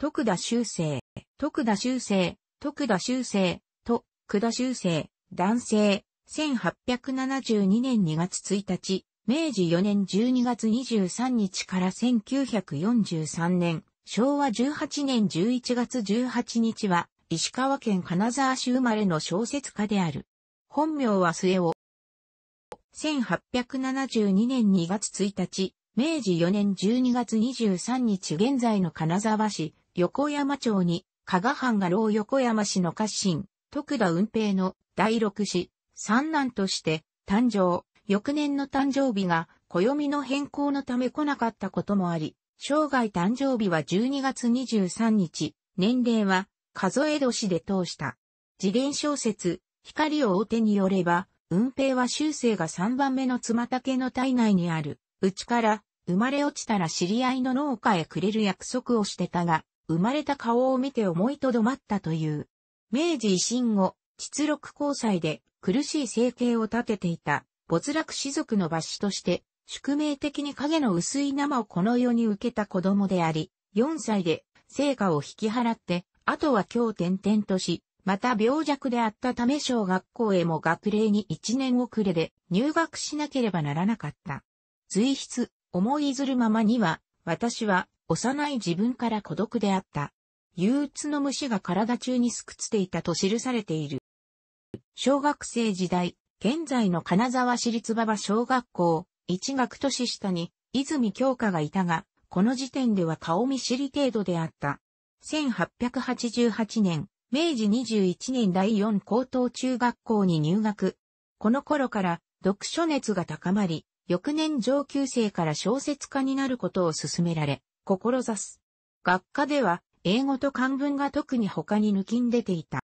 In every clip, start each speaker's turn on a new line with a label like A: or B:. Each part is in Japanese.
A: 徳田修正、徳田修正、徳田修正、と、田修正、男性、1872年2月1日、明治4年12月23日から1943年、昭和18年11月18日は、石川県金沢市生まれの小説家である。本名は末尾。1872年2月1日、明治4年12月23日現在の金沢市、横山町に、加賀藩が老横山氏の家臣、徳田運平の第六子、三男として誕生、翌年の誕生日が暦の変更のため来なかったこともあり、生涯誕生日は12月23日、年齢は数え年で通した。自伝小説、光を大手によれば、運平は修正が3番目の妻竹の体内にある、うちから生まれ落ちたら知り合いの農家へくれる約束をしてたが、生まれた顔を見て思いとどまったという。明治維新後、実力交際で苦しい生計を立てていた没落士族の罰子として、宿命的に影の薄い生をこの世に受けた子供であり、4歳で成果を引き払って、あとは今日転々とし、また病弱であったため小学校へも学齢に1年遅れで入学しなければならなかった。随筆、思いずるままには、私は幼い自分から孤独であった。憂鬱の虫が体中にすくつていたと記されている。小学生時代、現在の金沢市立馬場小学校、一学年下に、泉京香がいたが、この時点では顔見知り程度であった。1888年、明治21年第4高等中学校に入学。この頃から読書熱が高まり、翌年上級生から小説家になることを勧められ、志す。学科では、英語と漢文が特に他に抜きん出ていた。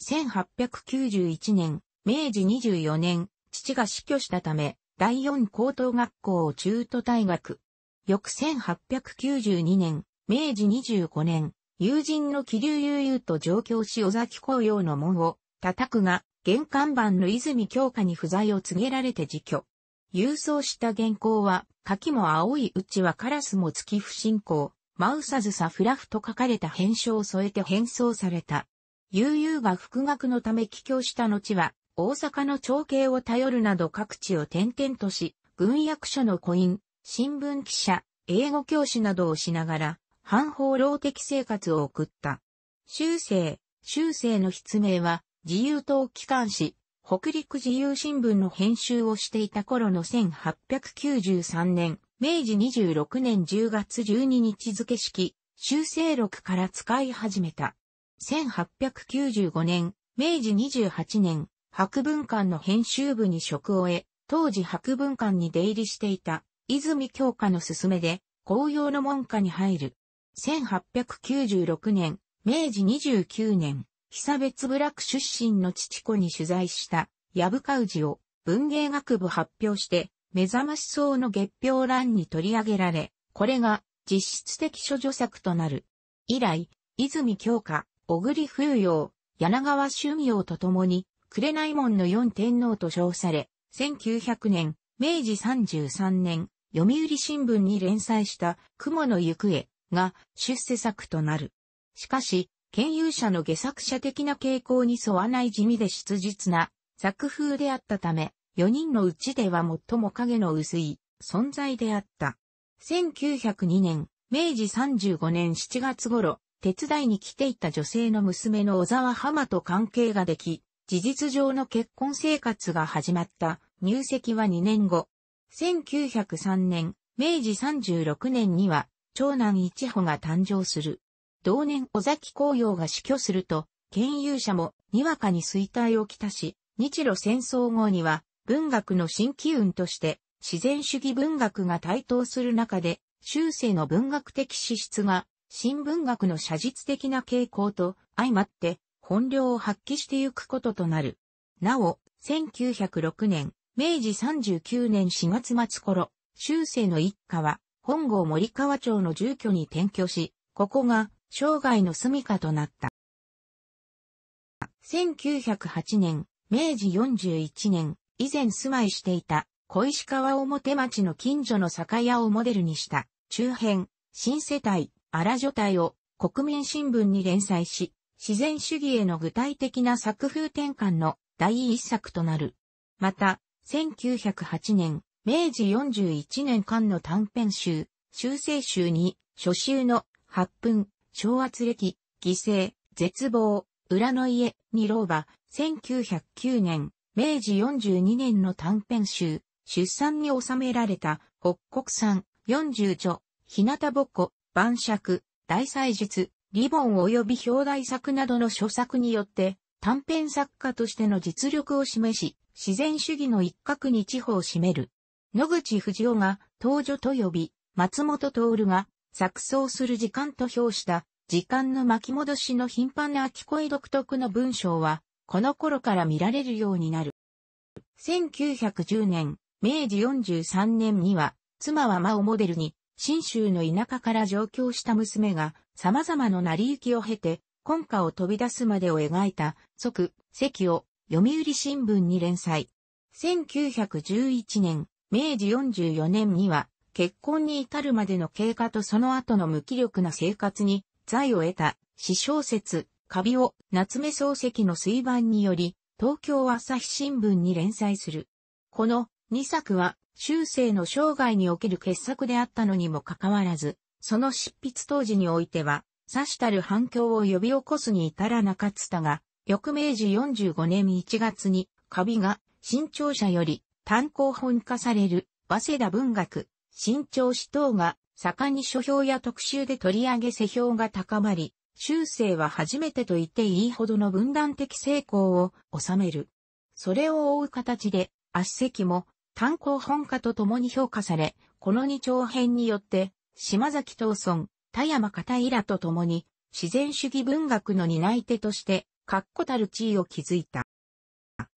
A: 1891年、明治24年、父が死去したため、第四高等学校を中途退学。翌1892年、明治25年、友人の気流悠々と上京し尾崎紅葉の門を叩くが、玄関板の泉京下に不在を告げられて辞去。郵送した原稿は、柿も青いうちはカラスも月不信仰、マウサズサフラフと書かれた返書を添えて返送された。悠々が復学のため帰郷した後は、大阪の長兄を頼るなど各地を転々とし、軍役所のコイン、新聞記者、英語教師などをしながら、反放浪的生活を送った。修正、修正の筆名は、自由党機関紙、北陸自由新聞の編集をしていた頃の1893年、明治26年10月12日付式、修正録から使い始めた。1895年、明治28年、博文館の編集部に職を得、当時博文館に出入りしていた、泉教科の勧めで、紅葉の門下に入る。1896年、明治29年、久別部落出身の父子に取材した、カ川氏を文芸学部発表して、目覚ましそうの月表欄に取り上げられ、これが実質的処女作となる。以来、泉京花、小栗風陽、柳川春陽と共に、紅門の四天皇と称され、1900年、明治33年、読売新聞に連載した雲の行方が出世作となる。しかし、研究者の下作者的な傾向に沿わない地味で質実な作風であったため、4人のうちでは最も影の薄い存在であった。1902年、明治35年7月頃、手伝いに来ていた女性の娘の小沢浜と関係ができ、事実上の結婚生活が始まった入籍は2年後。1903年、明治36年には、長男一穂が誕生する。同年尾崎紅葉が死去すると、権有者もにわかに衰退をきたし、日露戦争後には文学の新機運として自然主義文学が台頭する中で、修正の文学的資質が新文学の写実的な傾向と相まって本領を発揮してゆくこととなる。なお、1906年、明治39年4月末頃、修正の一家は本郷森川町の住居に転居し、ここが生涯の住処となった。1908年、明治41年、以前住まいしていた小石川表町の近所の酒屋をモデルにした中編、新世帯、荒女帯を国民新聞に連載し、自然主義への具体的な作風転換の第一作となる。また、1908年、明治41年間の短編集、修正集に、初集の発分、昭圧歴、犠牲、絶望、裏の家、二郎は、1909年、明治42年の短編集、出産に収められた、北国産、四十女、日向ぼっこ、晩酌、大祭術、リボン及び表題作などの著作によって、短編作家としての実力を示し、自然主義の一角に地方を占める。野口藤尾夫が、東女と呼び、松本徹が、錯綜する時間と評した時間の巻き戻しの頻繁な秋声独特の文章は、この頃から見られるようになる。1910年、明治43年には、妻は間をモデルに、新州の田舎から上京した娘が、様々な成り行きを経て、今夏を飛び出すまでを描いた、即、席を、読売新聞に連載。1911年、明治44年には、結婚に至るまでの経過とその後の無気力な生活に、財を得た、詩小説、カビを夏目漱石の水盤により、東京朝日新聞に連載する。この2作は、終生の生涯における傑作であったのにもかかわらず、その執筆当時においては、さしたる反響を呼び起こすに至らなかったが、翌明治45年1月に、カビが、新潮社より、単行本化される、早稲田文学、新潮市等が盛んに書評や特集で取り上げ世評が高まり、修正は初めてと言っていいほどの分断的成功を収める。それを追う形で、圧石も単行本化と共に評価され、この二長編によって、島崎東村、田山片平と共に、自然主義文学の担い手として、確固たる地位を築いた。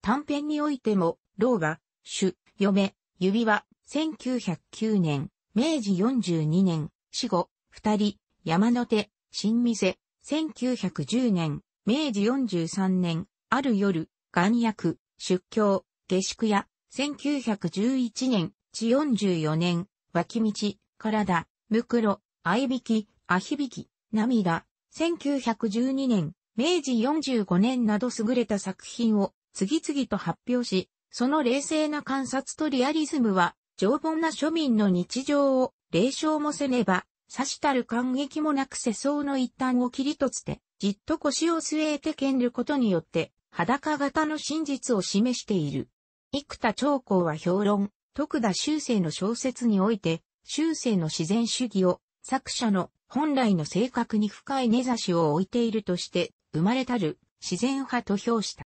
A: 短編においても、老が、主、嫁、指輪、1909年、明治42年、死後、二人、山手、新店、1910年、明治43年、ある夜、岩薬、出教、下宿屋、1911年、地44年、脇道、体、むくろ、あいびき、あひびき、涙、1912年、明治45年など優れた作品を次々と発表し、その冷静な観察とリアリズムは常凡な庶民の日常を、霊障もせねば、さしたる感激もなく世相の一端を切りとつて、じっと腰を据えて剣ることによって、裸型の真実を示している。幾田長江は評論、徳田修正の小説において、修正の自然主義を、作者の本来の性格に深い根差しを置いているとして、生まれたる自然派と評した。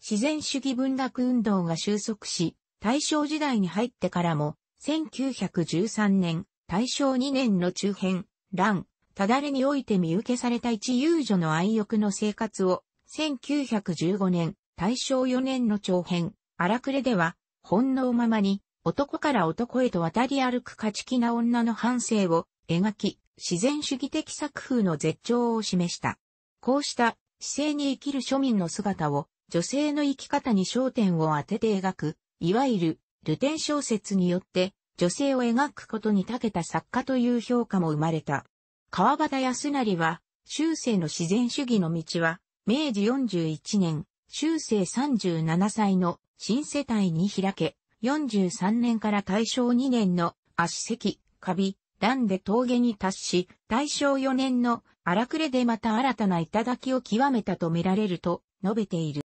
A: 自然主義文学運動が収束し、大正時代に入ってからも、1913年、大正2年の中編、乱、ただれにおいて見受けされた一遊女の愛欲の生活を、1915年、大正4年の長編、荒くれでは、本能ままに、男から男へと渡り歩く勝ち気な女の反省を描き、自然主義的作風の絶頂を示した。こうした、姿勢に生きる庶民の姿を、女性の生き方に焦点を当てて描く、いわゆる、ルテン小説によって、女性を描くことに長けた作家という評価も生まれた。川端康成は、終生の自然主義の道は、明治41年、終生37歳の新世帯に開け、43年から大正2年の足石、カビ、乱で峠に達し、大正4年の荒くれでまた新たな頂きを極めたと見られると述べている。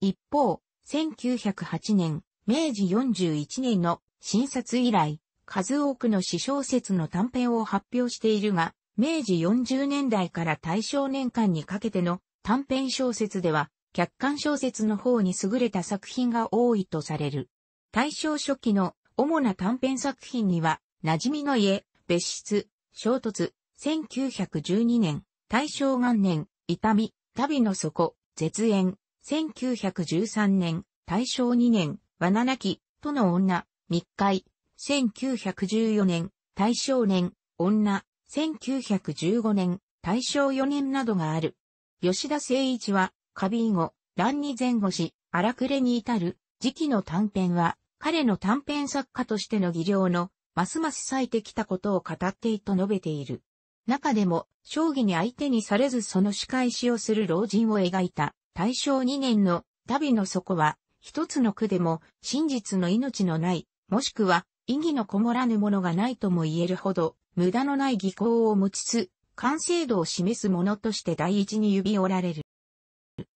A: 一方、1908年、明治41年の新察以来、数多くの詩小説の短編を発表しているが、明治40年代から大正年間にかけての短編小説では、客観小説の方に優れた作品が多いとされる。大正初期の主な短編作品には、馴染みの家、別室、衝突、1912年、大正元年、痛み、旅の底、絶縁、1913年、大正2年、罠七き、との女、密会、1914年、大正年、女、1915年、大正4年などがある。吉田誠一は、カビ以後、乱に前後し、荒くれに至る、時期の短編は、彼の短編作家としての技量の、ますます咲いてきたことを語っていと述べている。中でも、将棋に相手にされずその仕返しをする老人を描いた、大正2年の旅の底は、一つの句でも真実の命のない、もしくは意義のこもらぬものがないとも言えるほど、無駄のない技巧を持ちつ、完成度を示すものとして第一に指折られる。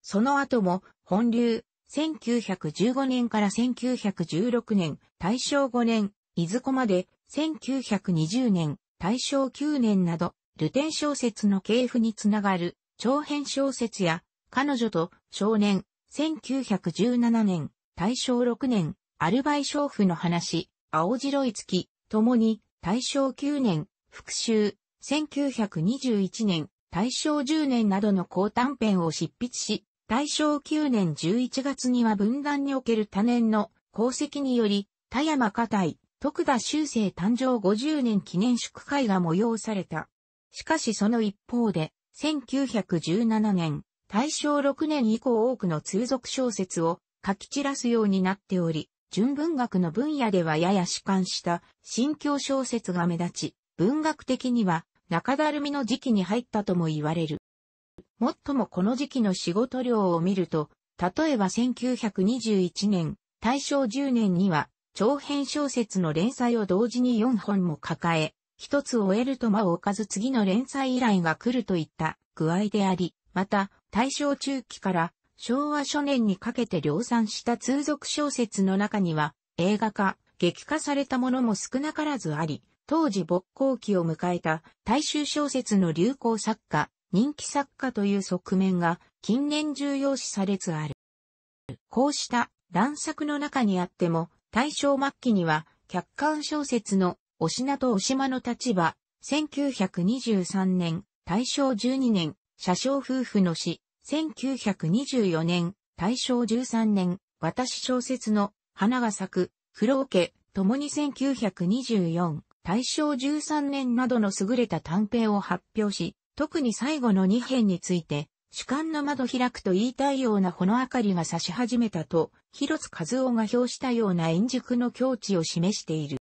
A: その後も、本流、1915年から1916年、大正5年、いずこまで、1920年、大正9年など、ルテン小説の系譜につながる、長編小説や彼女と少年、1917年、大正6年、アルバイ娼婦の話、青白い月、共に、大正9年、復讐、1921年、大正10年などの高短編を執筆し、大正9年11月には分断における多年の功績により、田山家隊、徳田修正誕生50年記念祝会が催された。しかしその一方で、1917年、大正6年以降多くの通俗小説を書き散らすようになっており、純文学の分野ではやや主観した新境小説が目立ち、文学的には中だるみの時期に入ったとも言われる。もっともこの時期の仕事量を見ると、例えば1921年、大正10年には長編小説の連載を同時に4本も抱え、一つ終えると間を置かず次の連載依頼が来るといった具合であり、また、大正中期から昭和初年にかけて量産した通俗小説の中には、映画化、劇化されたものも少なからずあり、当時勃興期を迎えた大衆小説の流行作家、人気作家という側面が近年重要視されつある。こうした乱作の中にあっても、大正末期には客観小説のお品とお島の立場、1923年、大正12年、車掌夫婦の詩、1924年、大正13年、私小説の花が咲く、風呂桶、共に1924、大正13年などの優れた短編を発表し、特に最後の2編について、主観の窓開くと言いたいようなほの明かりが差し始めたと、広津和夫が表したような円熟の境地を示している。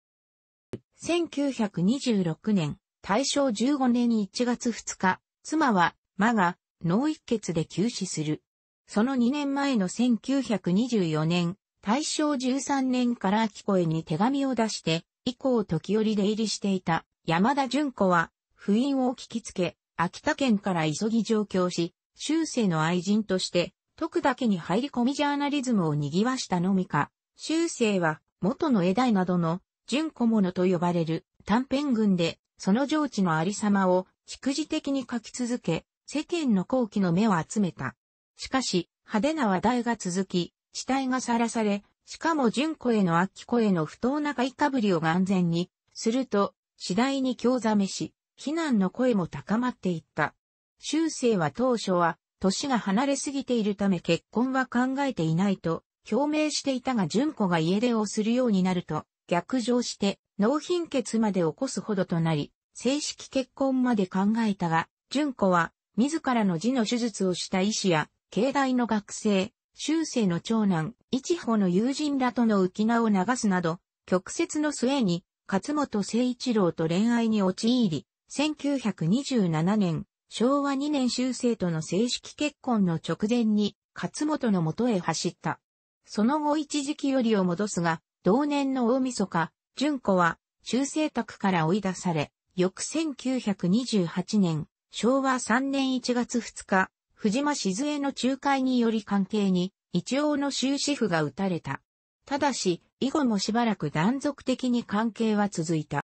A: 1926年、大正15年1月2日、妻はマが脳一血で急死する。その2年前の1924年、大正13年から秋子に手紙を出して、以降時折出入りしていた山田純子は、不倫を聞きつけ、秋田県から急ぎ上京し、終生の愛人として、徳だけに入り込みジャーナリズムを賑わしたのみか、終生は元の枝代などの純子者と呼ばれる短編群で、その上智のありさまを蓄次的に書き続け、世間の好奇の目を集めた。しかし、派手な話題が続き、地帯がさらされ、しかも純子への秋子への不当な買いかぶりを眼前に、すると、次第に興ざめし、非難の声も高まっていった。修正は当初は、年が離れすぎているため結婚は考えていないと、表明していたが純子が家出をするようになると、逆上して、脳貧血まで起こすほどとなり、正式結婚まで考えたが、純子は、自らの字の手術をした医師や、境内の学生、修正の長男、一保の友人らとの浮名を流すなど、曲折の末に、勝本誠一郎と恋愛に陥り、1927年、昭和2年修正との正式結婚の直前に、勝本の元へ走った。その後一時期よりを戻すが、同年の大晦日、純子は、修正宅から追い出され、翌1928年、昭和3年1月2日、藤間静江の仲介により関係に、一応の終止符が打たれた。ただし、以後もしばらく断続的に関係は続いた。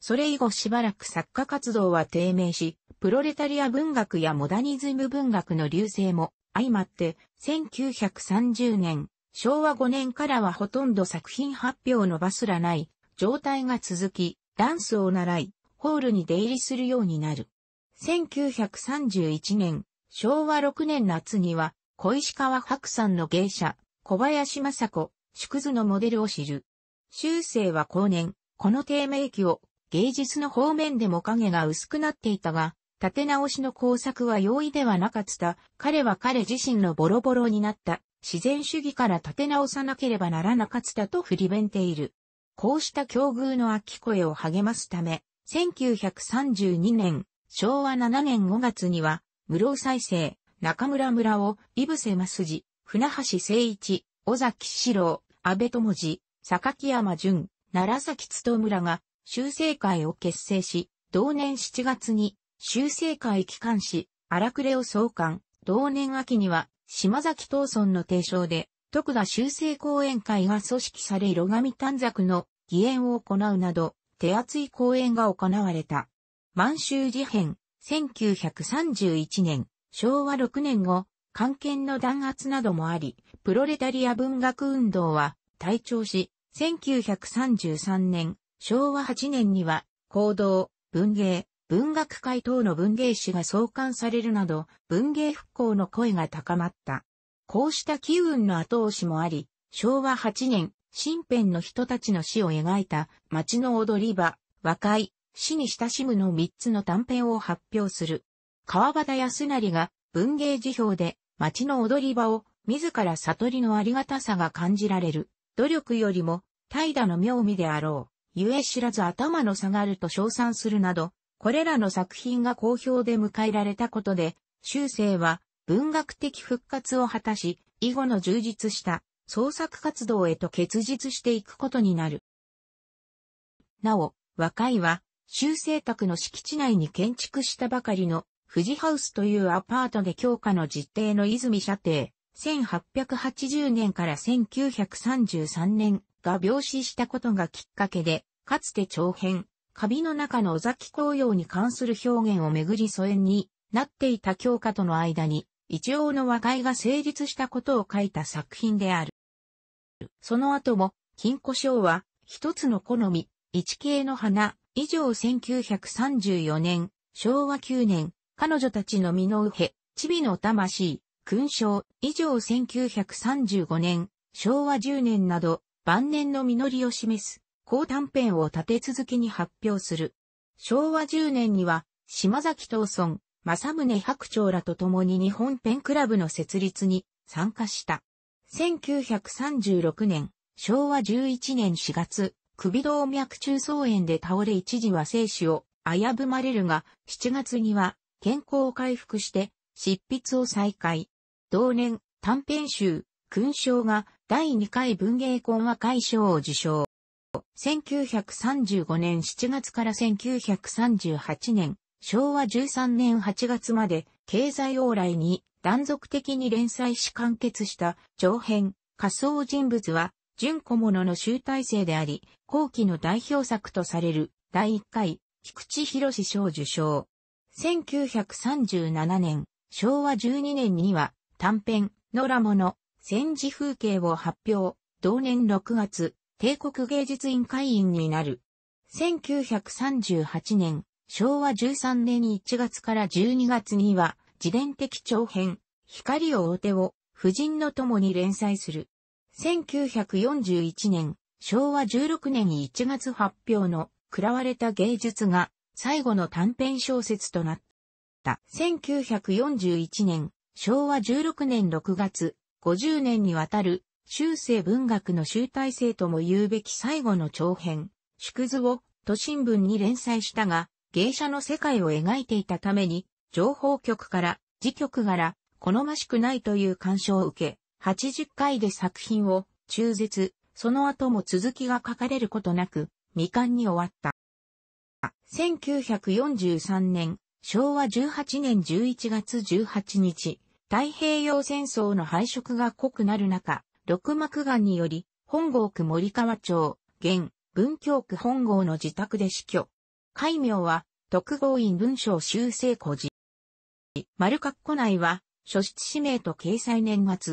A: それ以後しばらく作家活動は低迷し、プロレタリア文学やモダニズム文学の流星も相まって、1930年、昭和5年からはほとんど作品発表の場すらない状態が続き、ダンスを習い、ホールに出入りするようになる。1931年、昭和6年夏には、小石川白山の芸者、小林雅子、縮図のモデルを知る。修正は後年、この低迷期を芸術の方面でも影が薄くなっていたが、立て直しの工作は容易ではなかった。彼は彼自身のボロボロになった自然主義から立て直さなければならなかったと振り弁ている。こうした境遇の秋声を励ますため、1932年、昭和7年5月には、室尾再生、中村村を、井伏正筋、船橋誠一、尾崎四郎、安倍智次、榊山淳、奈良崎努村が、修正会を結成し、同年7月に、修正会機関し、荒くれを創刊、同年秋には、島崎東村の提唱で、徳田修正講演会が組織され色紙短冊の義演を行うなど、手厚い講演が行われた。満州事変、1931年、昭和6年後、関係の弾圧などもあり、プロレタリア文学運動は退庁し、1933年、昭和8年には、行動、文芸、文学界等の文芸誌が創刊されるなど、文芸復興の声が高まった。こうした機運の後押しもあり、昭和8年、新編の人たちの死を描いた、町の踊り場、和解、死に親しむの3つの短編を発表する。川端康成が文芸辞表で町の踊り場を自ら悟りのありがたさが感じられる。努力よりも怠惰の妙味であろう。ゆえ知らず頭の下がると称賛するなど、これらの作品が好評で迎えられたことで、修正は文学的復活を果たし、以後の充実した創作活動へと結実していくことになる。なお、和解は修正宅の敷地内に建築したばかりの富士ハウスというアパートで強化の実定の泉社邸、1880年から1933年が病死したことがきっかけで、かつて長編、カビの中の尾崎紅葉に関する表現をめぐり疎遠になっていた教科との間に、一応の和解が成立したことを書いた作品である。その後も、金庫賞は、一つの好み、一系の花、以上1934年、昭和9年、彼女たちの身の上、チビの魂、勲章、以上1935年、昭和10年など、晩年の実りを示す、高短編を立て続けに発表する。昭和10年には、島崎東村、正宗白鳥らと共に日本ペンクラブの設立に参加した。1936年、昭和11年4月、首動脈中層炎で倒れ一時は生死を危ぶまれるが、7月には健康を回復して執筆を再開。同年、短編集、勲章が第2回文芸婚和会賞を受賞。1935年7月から1938年、昭和13年8月まで経済往来に断続的に連載し完結した長編仮想人物は純小物の集大成であり、後期の代表作とされる第1回菊池博士賞受賞。1937年、昭和12年には短編、野良物、戦時風景を発表。同年6月、帝国芸術院会員になる。1938年、昭和13年1月から12月には、自伝的長編、光を追う手を、婦人の友に連載する。1941年、昭和16年に1月発表の、喰らわれた芸術が、最後の短編小説となった。1941年、昭和16年6月、50年にわたる、修正文学の集大成とも言うべき最後の長編、縮図を、都心文に連載したが、芸者の世界を描いていたために、情報局から、時局柄、好ましくないという干渉を受け、80回で作品を中絶、その後も続きが書かれることなく、未完に終わった。1943年、昭和18年11月18日、太平洋戦争の敗色が濃くなる中、六幕岩により、本郷区森川町、現、文京区本郷の自宅で死去。改名は、特合院文章修正古事。丸括弧内は、書室氏名と掲載年月。